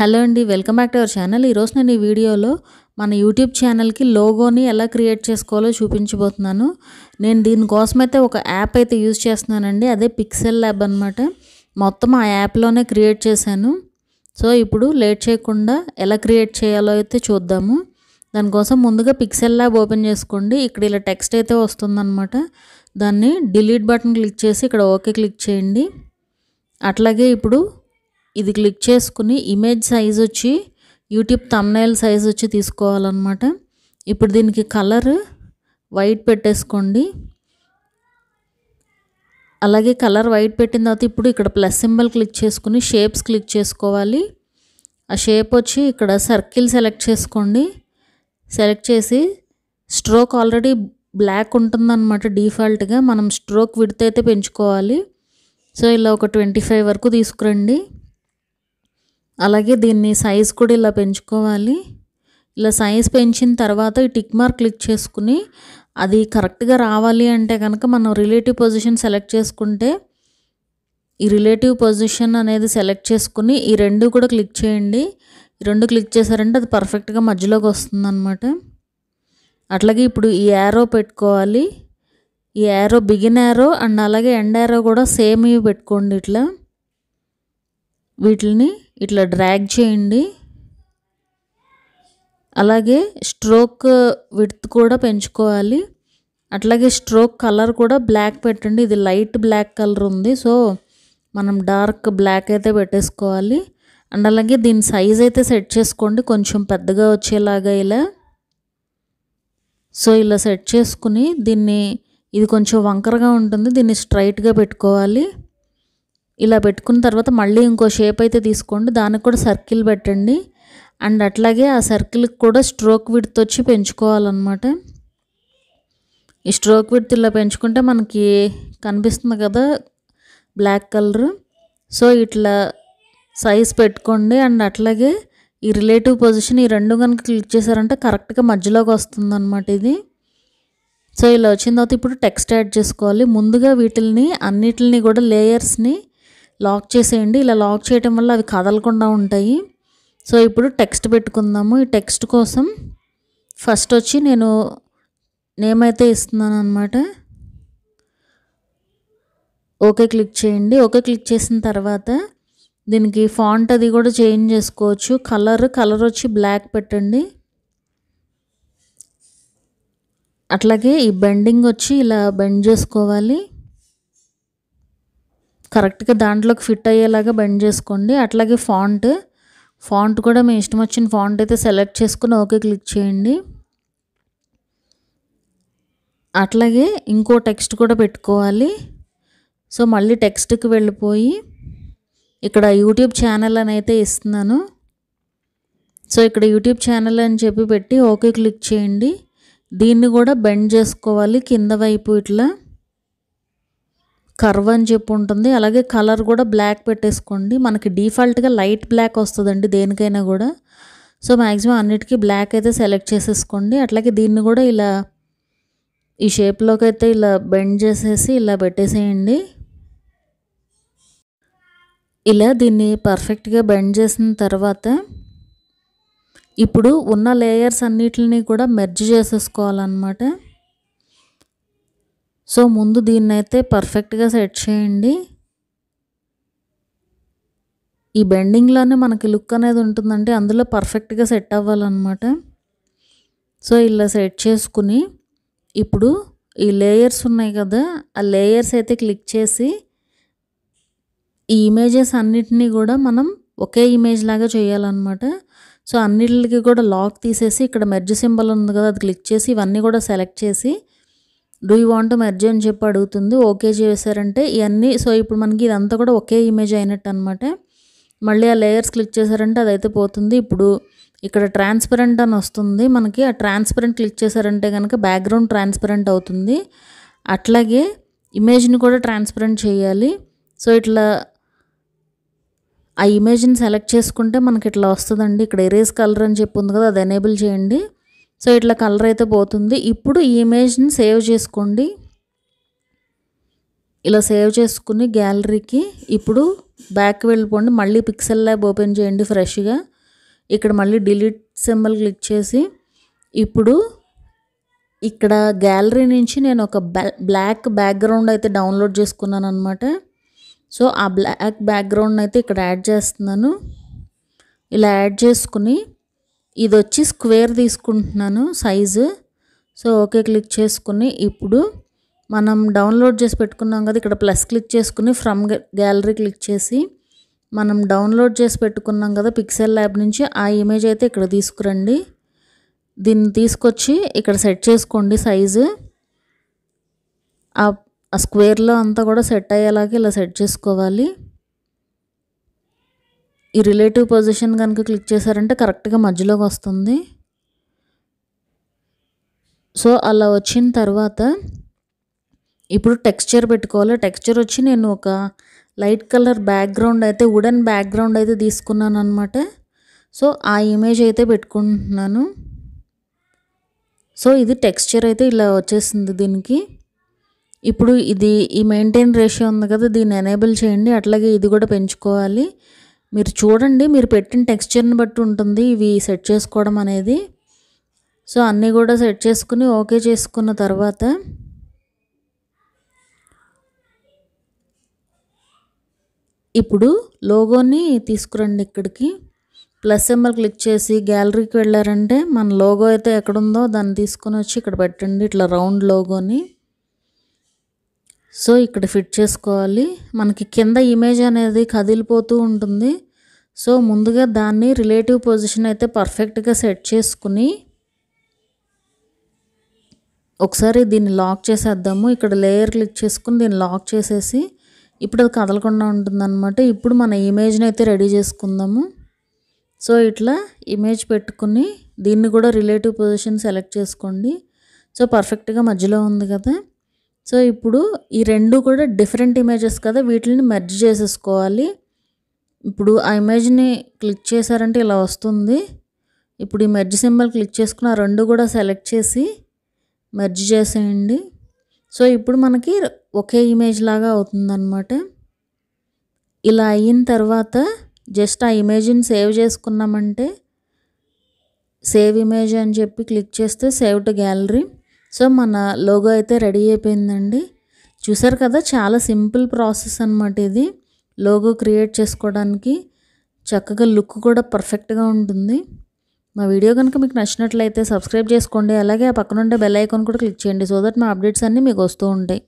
hello అండి welcome back to our channel ఈరోజు నేను ఈ వీడియోలో మన యూట్యూబ్ ఛానల్కి లోగోని ఎలా క్రియేట్ చేసుకోవాలో చూపించబోతున్నాను నేను దీనికోసమైతే ఒక యాప్ అయితే యూజ్ చేస్తున్నానండి అదే పిక్సెల్ ల్యాబ్ అనమాట మొత్తం ఆ యాప్లోనే క్రియేట్ చేశాను సో ఇప్పుడు లేట్ చేయకుండా ఎలా క్రియేట్ చేయాలో అయితే చూద్దాము దానికోసం ముందుగా పిక్సెల్ ల్యాబ్ ఓపెన్ చేసుకోండి ఇక్కడ ఇలా టెక్స్ట్ అయితే వస్తుందన్నమాట దాన్ని డిలీట్ బటన్ క్లిక్ చేసి ఇక్కడ ఓకే క్లిక్ చేయండి అట్లాగే ఇప్పుడు ఇది క్లిక్ చేసుకుని ఇమేజ్ సైజ్ వచ్చి యూట్యూబ్ తమ్నైల్ సైజ్ వచ్చి తీసుకోవాలన్నమాట ఇప్పుడు దీనికి కలర్ వైట్ పెట్టేసుకోండి అలాగే కలర్ వైట్ పెట్టిన తర్వాత ఇప్పుడు ఇక్కడ ప్లస్ సింబల్ క్లిక్ చేసుకుని షేప్స్ క్లిక్ చేసుకోవాలి ఆ షేప్ వచ్చి ఇక్కడ సర్కిల్ సెలెక్ట్ చేసుకోండి సెలెక్ట్ చేసి స్ట్రోక్ ఆల్రెడీ బ్లాక్ ఉంటుందన్నమాట డిఫాల్ట్గా మనం స్ట్రోక్ విడితే అయితే పెంచుకోవాలి సో ఇలా ఒక ట్వంటీ ఫైవ్ వరకు తీసుకురండి అలాగే దీన్ని సైజ్ కూడా ఇలా పెంచుకోవాలి ఇలా సైజ్ పెంచిన తర్వాత ఈ టిక్ మార్క్ క్లిక్ చేసుకుని అది కరెక్ట్గా రావాలి అంటే కనుక మనం రిలేటివ్ పొజిషన్ సెలెక్ట్ చేసుకుంటే ఈ రిలేటివ్ పొజిషన్ అనేది సెలెక్ట్ చేసుకుని ఈ రెండు కూడా క్లిక్ చేయండి ఈ రెండు క్లిక్ చేశారంటే అది పర్ఫెక్ట్గా మధ్యలోకి అనమాట అట్లాగే ఇప్పుడు ఈ యారో పెట్టుకోవాలి ఈ యారో బిగిన్ యారో అండ్ అలాగే ఎండ్ యారో కూడా సేమ్ ఇవి పెట్టుకోండి ఇట్లా వీటిని ఇట్లా డ్రాగ్ చేయండి అలాగే స్ట్రోక్ విడ్త్ కూడా పెంచుకోవాలి అట్లాగే స్ట్రోక్ కలర్ కూడా బ్లాక్ పెట్టండి ఇది లైట్ బ్లాక్ కలర్ ఉంది సో మనం డార్క్ బ్లాక్ అయితే పెట్టేసుకోవాలి అండ్ అలాగే దీని సైజ్ అయితే సెట్ చేసుకోండి కొంచెం పెద్దగా వచ్చేలాగా ఇలా సో ఇలా సెట్ చేసుకుని దీన్ని ఇది కొంచెం వంకరగా ఉంటుంది దీన్ని స్ట్రైట్గా పెట్టుకోవాలి ఇలా పెట్టుకున్న తర్వాత మళ్ళీ ఇంకో షేప్ అయితే తీసుకోండి దానికి కూడా సర్కిల్ పెట్టండి అండ్ అట్లాగే ఆ సర్కిల్కి కూడా స్ట్రోక్ విడ్త్ వచ్చి పెంచుకోవాలన్నమాట ఈ స్ట్రోక్ విడ్త్ ఇలా పెంచుకుంటే మనకి కనిపిస్తుంది కదా బ్లాక్ కలర్ సో ఇట్లా సైజ్ పెట్టుకోండి అండ్ అట్లాగే ఈ రిలేటివ్ పొజిషన్ ఈ రెండు కనుక క్లిక్ చేశారంటే కరెక్ట్గా మధ్యలోకి వస్తుంది అనమాట ఇది సో ఇలా వచ్చిన తర్వాత ఇప్పుడు టెక్స్ట్ యాడ్ చేసుకోవాలి ముందుగా వీటిల్ని అన్నిటిని కూడా లేయర్స్ని లాక్ చేసేయండి ఇలా లాక్ చేయటం వల్ల అవి కదలకుండా ఉంటాయి సో ఇప్పుడు టెక్స్ట్ పెట్టుకుందాము ఈ టెక్స్ట్ కోసం ఫస్ట్ వచ్చి నేను నేమ్ అయితే ఇస్తున్నాను అనమాట ఓకే క్లిక్ చేయండి ఓకే క్లిక్ చేసిన తర్వాత దీనికి ఫాంట్ అది కూడా చేంజ్ చేసుకోవచ్చు కలర్ కలర్ వచ్చి బ్లాక్ పెట్టండి అట్లాగే ఈ బెండింగ్ వచ్చి ఇలా బెండ్ చేసుకోవాలి కరెక్ట్గా దాంట్లోకి ఫిట్ అయ్యేలాగా బెండ్ చేసుకోండి అట్లాగే ఫాంట్ ఫాంట్ కూడా మీ ఇష్టం వచ్చిన ఫాంట్ అయితే సెలెక్ట్ చేసుకుని ఓకే క్లిక్ చేయండి అట్లాగే ఇంకో టెక్స్ట్ కూడా పెట్టుకోవాలి సో మళ్ళీ టెక్స్ట్కి వెళ్ళిపోయి ఇక్కడ యూట్యూబ్ ఛానల్ అని అయితే ఇస్తున్నాను సో ఇక్కడ యూట్యూబ్ ఛానల్ అని చెప్పి పెట్టి ఓకే క్లిక్ చేయండి దీన్ని కూడా బెండ్ చేసుకోవాలి కింద వైపు ఇట్లా కర్వ్ అని చెప్పి ఉంటుంది అలాగే కలర్ కూడా బ్లాక్ పెట్టేసుకోండి మనకి డీఫాల్ట్గా లైట్ బ్లాక్ వస్తుందండి దేనికైనా కూడా సో మ్యాక్సిమం అన్నిటికీ బ్లాక్ అయితే సెలెక్ట్ చేసేసుకోండి అట్లాగే దీన్ని కూడా ఇలా ఈ షేప్లోకి అయితే ఇలా బెండ్ చేసేసి ఇలా పెట్టేసేయండి ఇలా దీన్ని పర్ఫెక్ట్గా బెండ్ చేసిన తర్వాత ఇప్పుడు ఉన్న లేయర్స్ అన్నిటిని కూడా మెర్జ్ చేసేసుకోవాలన్నమాట సో ముందు దీన్నైతే పర్ఫెక్ట్గా సెట్ చేయండి ఈ బెండింగ్లోనే మనకి లుక్ అనేది ఉంటుందంటే అందులో పర్ఫెక్ట్గా సెట్ అవ్వాలన్నమాట సో ఇలా సెట్ చేసుకుని ఇప్పుడు ఈ లేయర్స్ ఉన్నాయి కదా ఆ లేయర్స్ అయితే క్లిక్ చేసి ఈ ఇమేజెస్ అన్నిటినీ కూడా మనం ఒకే ఇమేజ్ లాగా చేయాలన్నమాట సో అన్నిటికి కూడా లాక్ తీసేసి ఇక్కడ మెర్జ్ సింబల్ ఉంది కదా అది క్లిక్ చేసి ఇవన్నీ కూడా సెలెక్ట్ చేసి డూ యూ వాంట్ మెర్జ్ అని చెప్పి అడుగుతుంది ఓకే చేశారంటే ఇవన్నీ సో ఇప్పుడు మనకి ఇదంతా కూడా ఒకే ఇమేజ్ అయినట్టు అనమాట మళ్ళీ ఆ లేయర్స్ క్లిక్ చేశారంటే అదైతే పోతుంది ఇప్పుడు ఇక్కడ ట్రాన్స్పరెంట్ అని వస్తుంది మనకి ఆ ట్రాన్స్పరెంట్ క్లిక్ చేశారంటే కనుక బ్యాక్గ్రౌండ్ ట్రాన్స్పరెంట్ అవుతుంది అట్లాగే ఇమేజ్ని కూడా ట్రాన్స్పరెంట్ చేయాలి సో ఇట్లా ఆ ఇమేజ్ని సెలెక్ట్ చేసుకుంటే మనకి ఇట్లా వస్తుందండి ఇక్కడ ఎరేజ్ కలర్ అని చెప్పి ఉంది కదా అది ఎనేబుల్ చేయండి సో ఇట్లా కలర్ అయితే పోతుంది ఇప్పుడు ఈ ఇమేజ్ని సేవ్ చేసుకోండి ఇలా సేవ్ చేసుకుని గ్యాలరీకి ఇప్పుడు బ్యాక్ వెళ్ళిపోండి మళ్ళీ పిక్సెల్ ల్యాబ్ ఓపెన్ చేయండి ఫ్రెష్గా ఇక్కడ మళ్ళీ డిలీట్ సింబల్ క్లిక్ చేసి ఇప్పుడు ఇక్కడ గ్యాలరీ నుంచి నేను ఒక బ్లాక్ బ్యాక్గ్రౌండ్ అయితే డౌన్లోడ్ చేసుకున్నాను అనమాట సో ఆ బ్లాక్ బ్యాక్గ్రౌండ్ అయితే ఇక్కడ యాడ్ చేస్తున్నాను ఇలా యాడ్ చేసుకుని ఇది వచ్చి స్క్వేర్ తీసుకుంటున్నాను సైజు సో ఓకే క్లిక్ చేసుకుని ఇప్పుడు మనం డౌన్లోడ్ చేసి పెట్టుకున్నాం కదా ఇక్కడ ప్లస్ క్లిక్ చేసుకుని ఫ్రమ్ గ్యాలరీ క్లిక్ చేసి మనం డౌన్లోడ్ చేసి పెట్టుకున్నాం కదా పిక్సెల్ ల్యాబ్ నుంచి ఆ ఇమేజ్ అయితే ఇక్కడ తీసుకురండి దీన్ని తీసుకొచ్చి ఇక్కడ సెట్ చేసుకోండి సైజు ఆ స్క్వేర్లో అంతా కూడా సెట్ అయ్యేలాగా ఇలా సెట్ చేసుకోవాలి ఈ రిలేటివ్ పొజిషన్ కనుక క్లిక్ చేశారంటే కరెక్ట్గా మధ్యలోకి వస్తుంది సో అలా వచ్చిన తర్వాత ఇప్పుడు టెక్స్చర్ పెట్టుకోవాలి టెక్స్చర్ వచ్చి నేను ఒక లైట్ కలర్ బ్యాక్గ్రౌండ్ అయితే వుడెన్ బ్యాక్గ్రౌండ్ అయితే తీసుకున్నాను అనమాట సో ఆ ఇమేజ్ అయితే పెట్టుకుంటున్నాను సో ఇది టెక్స్చర్ అయితే ఇలా వచ్చేసింది దీనికి ఇప్పుడు ఇది ఈ మెయింటైన్ రేషియో ఉంది కదా దీన్ని ఎనేబుల్ చేయండి అట్లాగే ఇది కూడా పెంచుకోవాలి మీరు చూడండి మీరు పెట్టిన టెక్స్చర్ని బట్టి ఉంటుంది ఇవి సెట్ చేసుకోవడం అనేది సో అన్నీ కూడా సెట్ చేసుకుని ఓకే చేసుకున్న తర్వాత ఇప్పుడు లోగోని తీసుకురండి ఇక్కడికి ప్లస్ ఎంఎల్ క్లిక్ చేసి గ్యాలరీకి వెళ్ళారంటే మన లోగో అయితే ఎక్కడుందో దాన్ని తీసుకొని వచ్చి ఇక్కడ పెట్టండి ఇట్లా రౌండ్ లోగోని సో ఇక్కడ ఫిట్ చేసుకోవాలి మనకి కింద ఇమేజ్ అనేది కదిలిపోతూ ఉంటుంది సో ముందుగా దాన్ని రిలేటివ్ పొజిషన్ అయితే పర్ఫెక్ట్గా సెట్ చేసుకుని ఒకసారి దీన్ని లాక్ చేసేద్దాము ఇక్కడ లేయర్ క్లిక్ చేసుకుని దీన్ని లాక్ చేసేసి ఇప్పుడు అది కదలకుండా ఉంటుందన్నమాట ఇప్పుడు మన ఇమేజ్ని అయితే రెడీ చేసుకుందాము సో ఇట్లా ఇమేజ్ పెట్టుకుని దీన్ని కూడా రిలేటివ్ పొజిషన్ సెలెక్ట్ చేసుకోండి సో పర్ఫెక్ట్గా మధ్యలో ఉంది కదా సో ఇప్పుడు ఈ రెండు కూడా డిఫరెంట్ ఇమేజెస్ కదా వీటిని మెర్జ్ చేసేసుకోవాలి ఇప్పుడు ఆ ఇమేజ్ని క్లిక్ చేశారంటే ఇలా వస్తుంది ఇప్పుడు ఈ మెర్జ్ సింబల్ క్లిక్ చేసుకున్న రెండు కూడా సెలెక్ట్ చేసి మెర్జ్ చేసేయండి సో ఇప్పుడు మనకి ఒకే ఇమేజ్ లాగా అవుతుందన్నమాట ఇలా అయిన తర్వాత జస్ట్ ఆ ఇమేజ్ని సేవ్ చేసుకున్నామంటే సేవ్ ఇమేజ్ అని చెప్పి క్లిక్ చేస్తే సేవ్ టు గ్యాలరీ సో మన లోగో అయితే రెడీ అయిపోయిందండి చూసారు కదా చాలా సింపుల్ ప్రాసెస్ అనమాట ఇది లోగో క్రియేట్ చేసుకోవడానికి చక్కగా లుక్ కూడా పర్ఫెక్ట్గా ఉంటుంది మా వీడియో కనుక మీకు నచ్చినట్లయితే సబ్స్క్రైబ్ చేసుకోండి అలాగే ఆ పక్కనుండే బెల్ ఐకాన్ కూడా క్లిక్ చేయండి సో దట్ మా అప్డేట్స్ అన్నీ మీకు వస్తూ ఉంటాయి